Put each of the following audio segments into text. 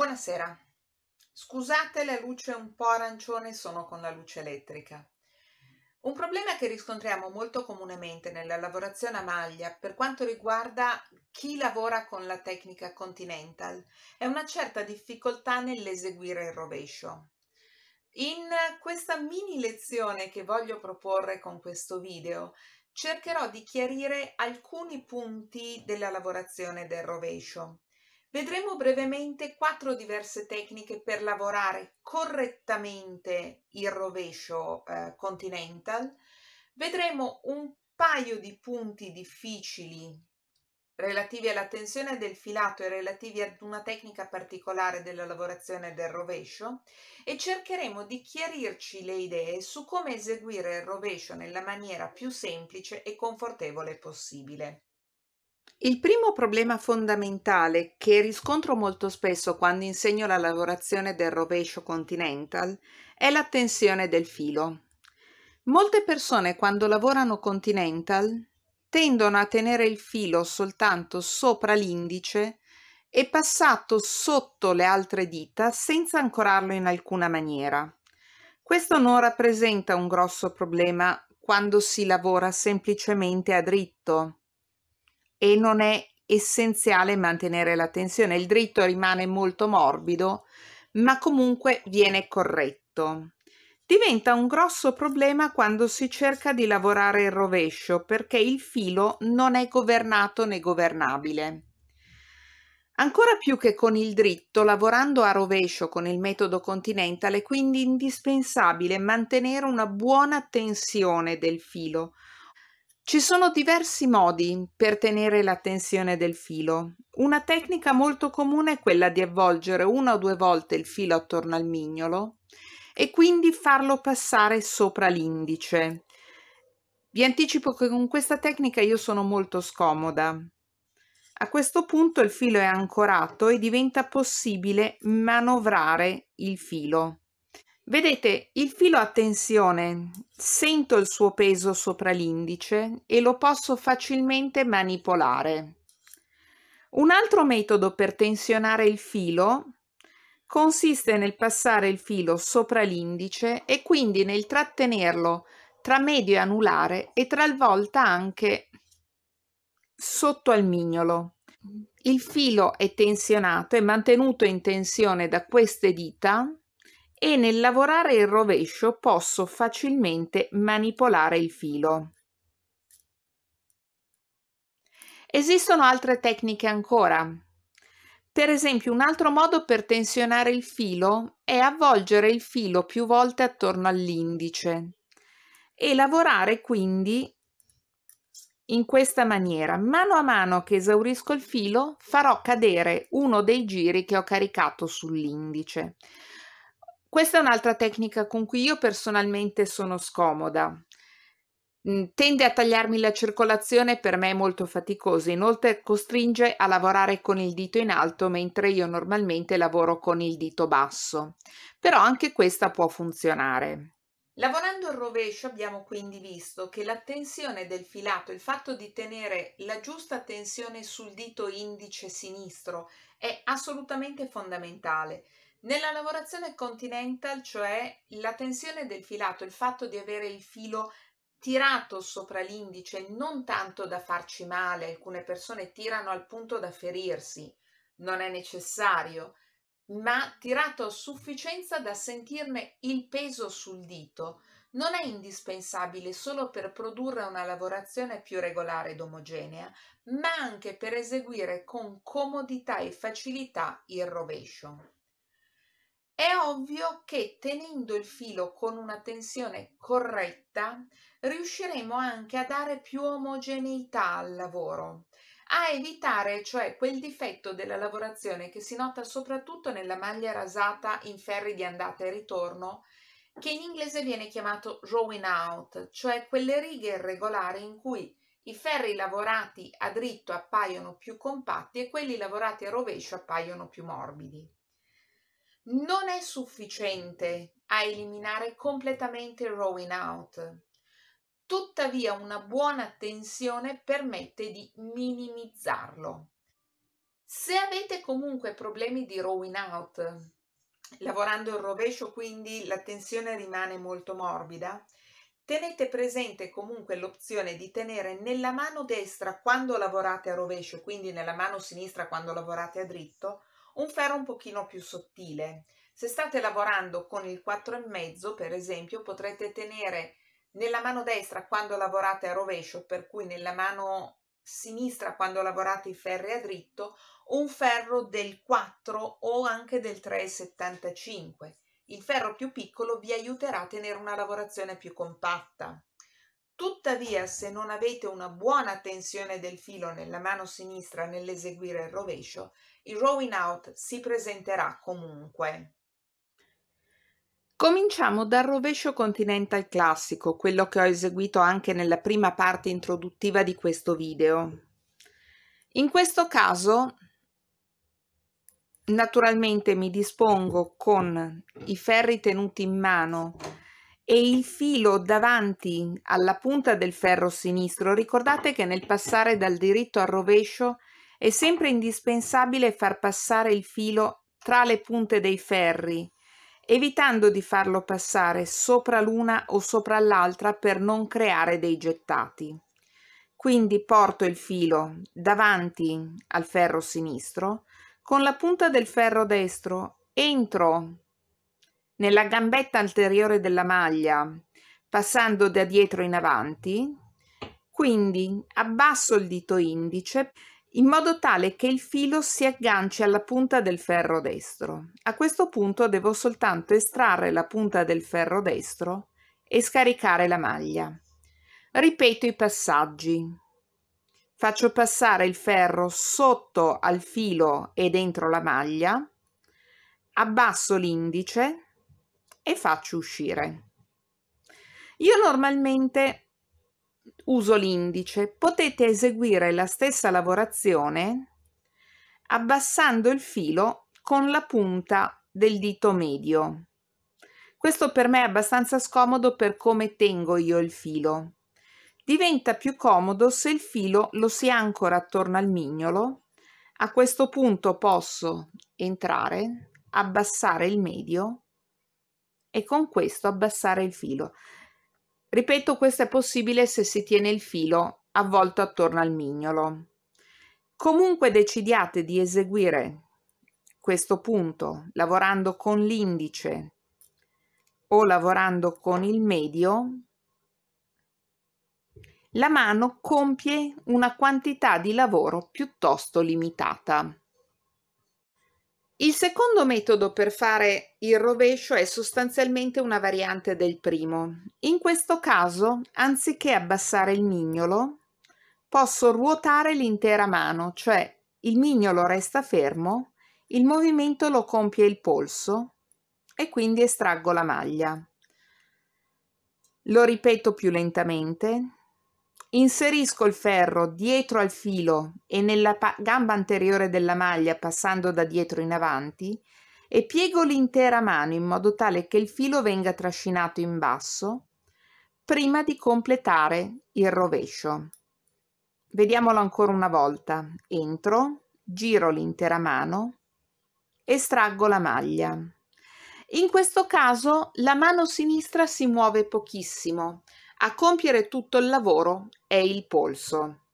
Buonasera, scusate la luce un po' arancione, sono con la luce elettrica. Un problema che riscontriamo molto comunemente nella lavorazione a maglia per quanto riguarda chi lavora con la tecnica Continental è una certa difficoltà nell'eseguire il rovescio. In questa mini lezione che voglio proporre con questo video cercherò di chiarire alcuni punti della lavorazione del rovescio. Vedremo brevemente quattro diverse tecniche per lavorare correttamente il rovescio eh, continental. Vedremo un paio di punti difficili relativi alla tensione del filato e relativi ad una tecnica particolare della lavorazione del rovescio e cercheremo di chiarirci le idee su come eseguire il rovescio nella maniera più semplice e confortevole possibile. Il primo problema fondamentale che riscontro molto spesso quando insegno la lavorazione del rovescio continental è la tensione del filo. Molte persone quando lavorano continental tendono a tenere il filo soltanto sopra l'indice e passato sotto le altre dita senza ancorarlo in alcuna maniera. Questo non rappresenta un grosso problema quando si lavora semplicemente a dritto e non è essenziale mantenere la tensione. Il dritto rimane molto morbido, ma comunque viene corretto. Diventa un grosso problema quando si cerca di lavorare il rovescio perché il filo non è governato né governabile. Ancora più che con il dritto, lavorando a rovescio con il metodo continental è quindi indispensabile mantenere una buona tensione del filo, ci sono diversi modi per tenere la tensione del filo. Una tecnica molto comune è quella di avvolgere una o due volte il filo attorno al mignolo e quindi farlo passare sopra l'indice. Vi anticipo che con questa tecnica io sono molto scomoda. A questo punto il filo è ancorato e diventa possibile manovrare il filo. Vedete, il filo a tensione, sento il suo peso sopra l'indice e lo posso facilmente manipolare. Un altro metodo per tensionare il filo consiste nel passare il filo sopra l'indice e quindi nel trattenerlo tra medio e anulare e talvolta anche sotto al mignolo. Il filo è tensionato e mantenuto in tensione da queste dita e nel lavorare il rovescio posso facilmente manipolare il filo. Esistono altre tecniche ancora. Per esempio, un altro modo per tensionare il filo è avvolgere il filo più volte attorno all'indice e lavorare quindi in questa maniera. Mano a mano che esaurisco il filo farò cadere uno dei giri che ho caricato sull'indice. Questa è un'altra tecnica con cui io personalmente sono scomoda. Mhmm, tende a tagliarmi la circolazione, per me è molto faticosa, inoltre costringe a lavorare con il dito in alto mentre io normalmente lavoro con il dito basso. Però anche questa può funzionare. Lavorando al rovescio abbiamo quindi visto che la tensione del filato, il fatto di tenere la giusta tensione sul dito indice sinistro è assolutamente fondamentale nella lavorazione continental, cioè la tensione del filato, il fatto di avere il filo tirato sopra l'indice, non tanto da farci male, alcune persone tirano al punto da ferirsi, non è necessario, ma tirato a sufficienza da sentirne il peso sul dito. Non è indispensabile solo per produrre una lavorazione più regolare ed omogenea, ma anche per eseguire con comodità e facilità il rovescio. È ovvio che tenendo il filo con una tensione corretta riusciremo anche a dare più omogeneità al lavoro, a evitare cioè quel difetto della lavorazione che si nota soprattutto nella maglia rasata in ferri di andata e ritorno che in inglese viene chiamato rowing out, cioè quelle righe irregolari in cui i ferri lavorati a dritto appaiono più compatti e quelli lavorati a rovescio appaiono più morbidi non è sufficiente a eliminare completamente il rowing out. Tuttavia una buona tensione permette di minimizzarlo. Se avete comunque problemi di rowing out, lavorando il rovescio quindi la tensione rimane molto morbida, tenete presente comunque l'opzione di tenere nella mano destra quando lavorate a rovescio, quindi nella mano sinistra quando lavorate a dritto, un ferro un pochino più sottile. Se state lavorando con il 4,5 per esempio potrete tenere nella mano destra quando lavorate a rovescio, per cui nella mano sinistra quando lavorate i ferri a dritto, un ferro del 4 o anche del 3,75. Il ferro più piccolo vi aiuterà a tenere una lavorazione più compatta. Tuttavia, se non avete una buona tensione del filo nella mano sinistra nell'eseguire il rovescio, il rowing out si presenterà comunque. Cominciamo dal rovescio continental classico, quello che ho eseguito anche nella prima parte introduttiva di questo video. In questo caso naturalmente mi dispongo con i ferri tenuti in mano e il filo davanti alla punta del ferro sinistro. Ricordate che nel passare dal diritto al rovescio è sempre indispensabile far passare il filo tra le punte dei ferri, evitando di farlo passare sopra l'una o sopra l'altra per non creare dei gettati. Quindi porto il filo davanti al ferro sinistro, con la punta del ferro destro entro nella gambetta anteriore della maglia, passando da dietro in avanti. Quindi abbasso il dito indice in modo tale che il filo si agganci alla punta del ferro destro. A questo punto devo soltanto estrarre la punta del ferro destro e scaricare la maglia. Ripeto i passaggi. Faccio passare il ferro sotto al filo e dentro la maglia, abbasso l'indice e faccio uscire. Io normalmente uso l'indice, potete eseguire la stessa lavorazione abbassando il filo con la punta del dito medio. Questo per me è abbastanza scomodo per come tengo io il filo. Diventa più comodo se il filo lo si ancora attorno al mignolo. A questo punto posso entrare, abbassare il medio e con questo abbassare il filo. Ripeto, questo è possibile se si tiene il filo avvolto attorno al mignolo. Comunque decidiate di eseguire questo punto lavorando con l'indice o lavorando con il medio, la mano compie una quantità di lavoro piuttosto limitata. Il secondo metodo per fare il rovescio è sostanzialmente una variante del primo. In questo caso, anziché abbassare il mignolo, posso ruotare l'intera mano, cioè il mignolo resta fermo, il movimento lo compie il polso e quindi estraggo la maglia. Lo ripeto più lentamente, Inserisco il ferro dietro al filo e nella gamba anteriore della maglia passando da dietro in avanti e piego l'intera mano in modo tale che il filo venga trascinato in basso prima di completare il rovescio. Vediamolo ancora una volta. Entro, giro l'intera mano, estraggo la maglia. In questo caso la mano sinistra si muove pochissimo, a compiere tutto il lavoro è il polso.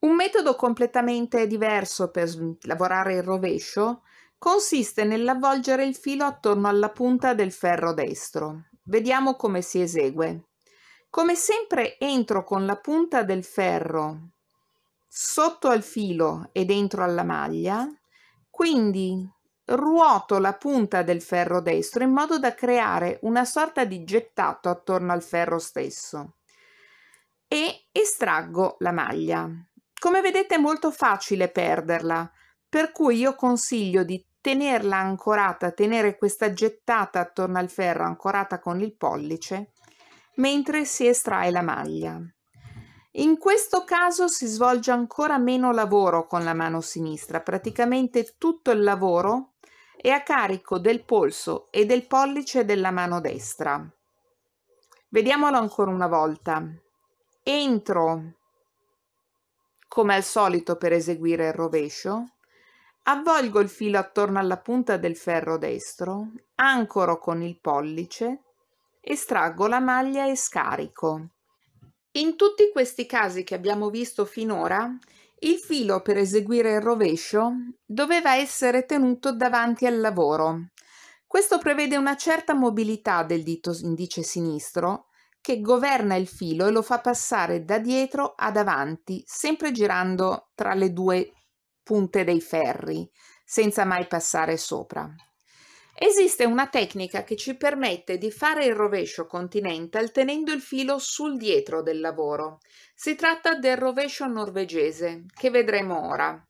Un metodo completamente diverso per lavorare il rovescio consiste nell'avvolgere il filo attorno alla punta del ferro destro. Vediamo come si esegue. Come sempre entro con la punta del ferro sotto al filo e dentro alla maglia, quindi ruoto la punta del ferro destro in modo da creare una sorta di gettato attorno al ferro stesso e estraggo la maglia. Come vedete è molto facile perderla, per cui io consiglio di tenerla ancorata, tenere questa gettata attorno al ferro ancorata con il pollice mentre si estrae la maglia. In questo caso si svolge ancora meno lavoro con la mano sinistra, praticamente tutto il lavoro è a carico del polso e del pollice della mano destra. Vediamolo ancora una volta. Entro, come al solito per eseguire il rovescio, avvolgo il filo attorno alla punta del ferro destro, ancoro con il pollice, estraggo la maglia e scarico. In tutti questi casi che abbiamo visto finora, il filo per eseguire il rovescio doveva essere tenuto davanti al lavoro. Questo prevede una certa mobilità del dito indice sinistro che governa il filo e lo fa passare da dietro ad avanti, sempre girando tra le due punte dei ferri, senza mai passare sopra. Esiste una tecnica che ci permette di fare il rovescio continental tenendo il filo sul dietro del lavoro. Si tratta del rovescio norvegese, che vedremo ora.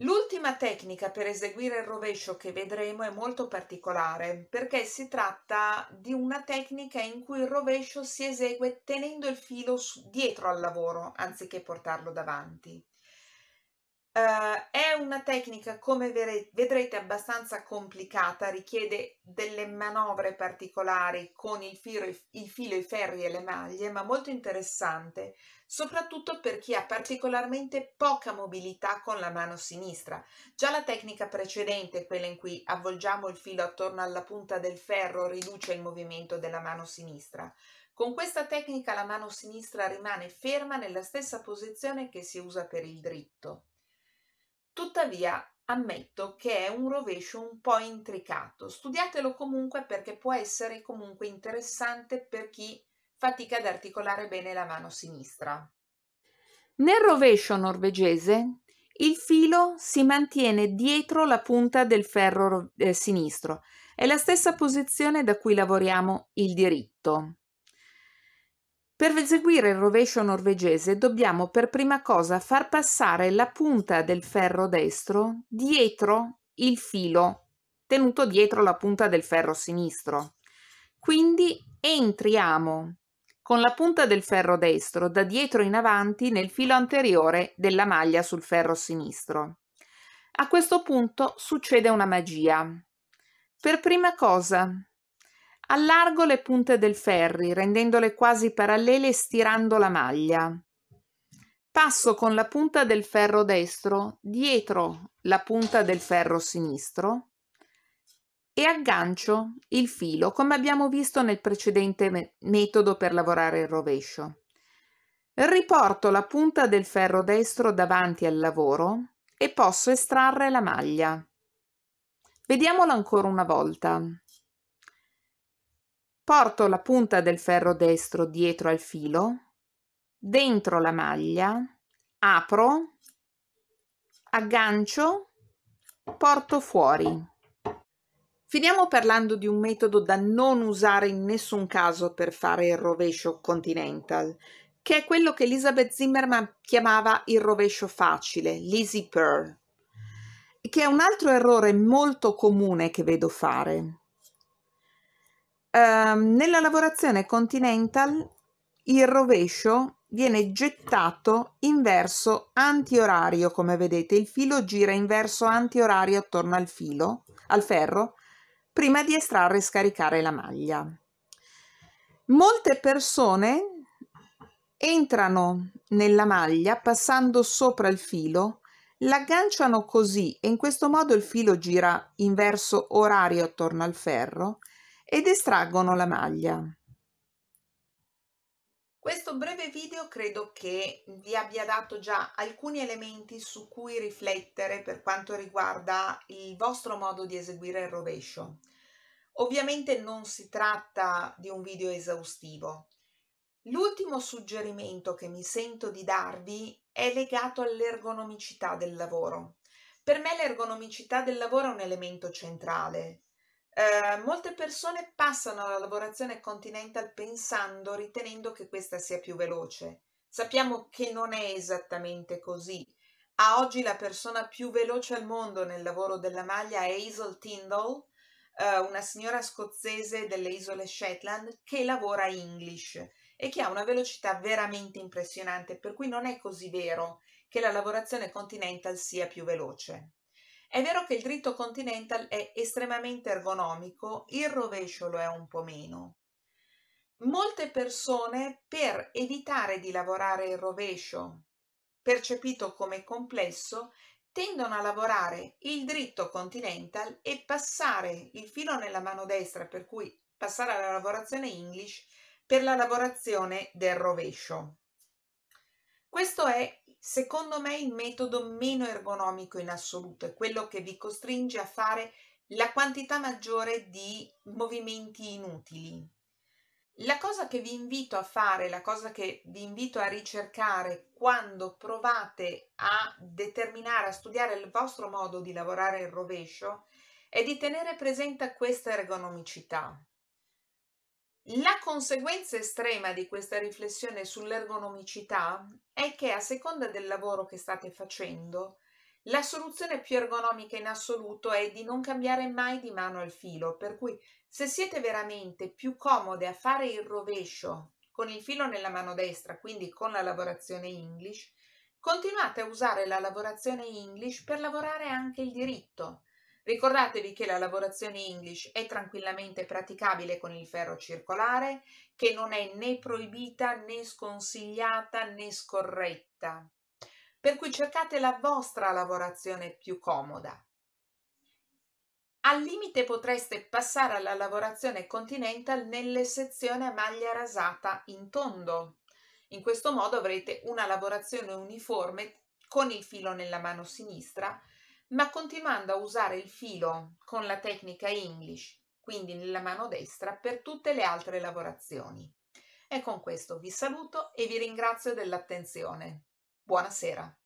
L'ultima tecnica per eseguire il rovescio che vedremo è molto particolare perché si tratta di una tecnica in cui il rovescio si esegue tenendo il filo dietro al lavoro anziché portarlo davanti. Uh, è una tecnica, come vedrete, abbastanza complicata, richiede delle manovre particolari con il filo, il filo, i ferri e le maglie, ma molto interessante, soprattutto per chi ha particolarmente poca mobilità con la mano sinistra. Già la tecnica precedente, quella in cui avvolgiamo il filo attorno alla punta del ferro, riduce il movimento della mano sinistra. Con questa tecnica la mano sinistra rimane ferma nella stessa posizione che si usa per il dritto. Tuttavia, ammetto che è un rovescio un po' intricato. Studiatelo comunque perché può essere comunque interessante per chi fatica ad articolare bene la mano sinistra. Nel rovescio norvegese il filo si mantiene dietro la punta del ferro eh, sinistro. È la stessa posizione da cui lavoriamo il diritto. Per eseguire il rovescio norvegese dobbiamo per prima cosa far passare la punta del ferro destro dietro il filo tenuto dietro la punta del ferro sinistro. Quindi entriamo con la punta del ferro destro da dietro in avanti nel filo anteriore della maglia sul ferro sinistro. A questo punto succede una magia. Per prima cosa Allargo le punte del ferri, rendendole quasi parallele e stirando la maglia. Passo con la punta del ferro destro dietro la punta del ferro sinistro e aggancio il filo come abbiamo visto nel precedente me metodo per lavorare il rovescio. Riporto la punta del ferro destro davanti al lavoro e posso estrarre la maglia. Vediamolo ancora una volta porto la punta del ferro destro dietro al filo, dentro la maglia, apro, aggancio, porto fuori. Finiamo parlando di un metodo da non usare in nessun caso per fare il rovescio continental, che è quello che Elizabeth Zimmerman chiamava il rovescio facile, l'easy purl, che è un altro errore molto comune che vedo fare. Ehm, nella lavorazione Continental il rovescio viene gettato in verso antiorario, come vedete, il filo gira in verso antiorario attorno al filo, al ferro, prima di estrarre e scaricare la maglia. Molte persone entrano nella maglia passando sopra il filo, l'agganciano così e in questo modo il filo gira in verso orario attorno al ferro ed estraggono la maglia. Questo breve video credo che vi abbia dato già alcuni elementi su cui riflettere per quanto riguarda il vostro modo di eseguire il rovescio. Ovviamente non si tratta di un video esaustivo. L'ultimo suggerimento che mi sento di darvi è legato all'ergonomicità del lavoro. Per me l'ergonomicità del lavoro è un elemento centrale, eh, molte persone passano alla lavorazione continental pensando, ritenendo che questa sia più veloce. Sappiamo che non è esattamente così. A oggi la persona più veloce al mondo nel lavoro della maglia è Hazel Tyndall, eh, una signora scozzese delle isole Shetland che lavora English e che ha una velocità veramente impressionante, per cui non è così vero che la lavorazione continental sia più veloce. È vero che il dritto continental è estremamente ergonomico, il rovescio lo è un po' meno. Molte persone per evitare di lavorare il rovescio, percepito come complesso, tendono a lavorare il dritto continental e passare il filo nella mano destra, per cui passare alla lavorazione English per la lavorazione del rovescio. Questo è, secondo me, il metodo meno ergonomico in assoluto, è quello che vi costringe a fare la quantità maggiore di movimenti inutili. La cosa che vi invito a fare, la cosa che vi invito a ricercare quando provate a determinare, a studiare il vostro modo di lavorare il rovescio, è di tenere presente questa ergonomicità. La conseguenza estrema di questa riflessione sull'ergonomicità è che a seconda del lavoro che state facendo, la soluzione più ergonomica in assoluto è di non cambiare mai di mano il filo, per cui se siete veramente più comode a fare il rovescio con il filo nella mano destra, quindi con la lavorazione English, continuate a usare la lavorazione English per lavorare anche il diritto Ricordatevi che la lavorazione English è tranquillamente praticabile con il ferro circolare, che non è né proibita né sconsigliata né scorretta. Per cui cercate la vostra lavorazione più comoda. Al limite potreste passare alla lavorazione Continental nelle sezioni a maglia rasata in tondo. In questo modo avrete una lavorazione uniforme con il filo nella mano sinistra ma continuando a usare il filo con la tecnica English, quindi nella mano destra, per tutte le altre lavorazioni. E con questo vi saluto e vi ringrazio dell'attenzione. Buonasera.